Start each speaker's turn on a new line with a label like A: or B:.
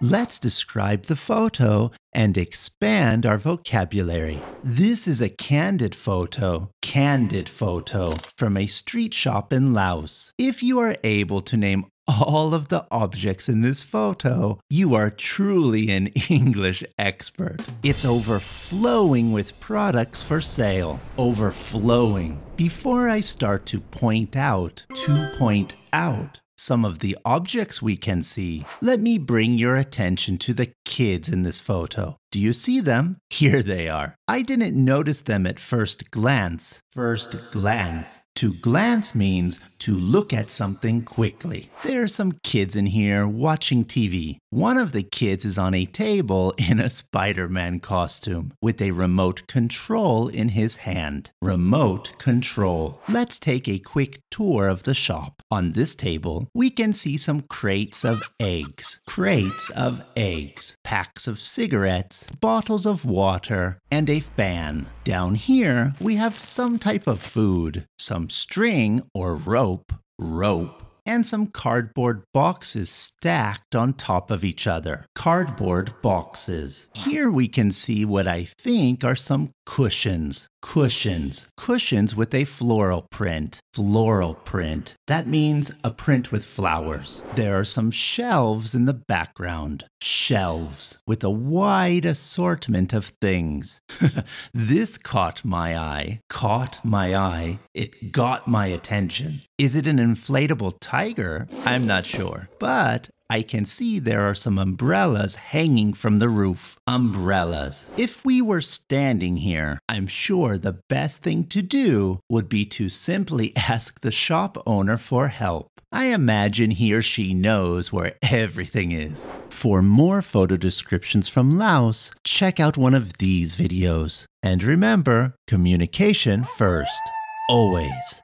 A: Let's describe the photo and expand our vocabulary. This is a candid photo, candid photo, from a street shop in Laos. If you are able to name all of the objects in this photo, you are truly an English expert. It's overflowing with products for sale. Overflowing. Before I start to point out, to point out, some of the objects we can see, let me bring your attention to the kids in this photo. Do you see them? Here they are. I didn't notice them at first glance. First glance. To glance means to look at something quickly. There are some kids in here watching TV. One of the kids is on a table in a Spider Man costume with a remote control in his hand. Remote control. Let's take a quick tour of the shop. On this table, we can see some crates of eggs, crates of eggs, packs of cigarettes bottles of water, and a fan. Down here, we have some type of food, some string or rope, rope, and some cardboard boxes stacked on top of each other. Cardboard boxes. Here we can see what I think are some cushions, cushions, cushions with a floral print, floral print. That means a print with flowers. There are some shelves in the background, shelves with a wide assortment of things. this caught my eye, caught my eye, it got my attention. Is it an inflatable tiger? I'm not sure. But I can see there are some umbrellas hanging from the roof. Umbrellas. If we were standing here, I'm sure the best thing to do would be to simply ask the shop owner for help. I imagine he or she knows where everything is. For more photo descriptions from Laos, check out one of these videos. And remember, communication first. Always.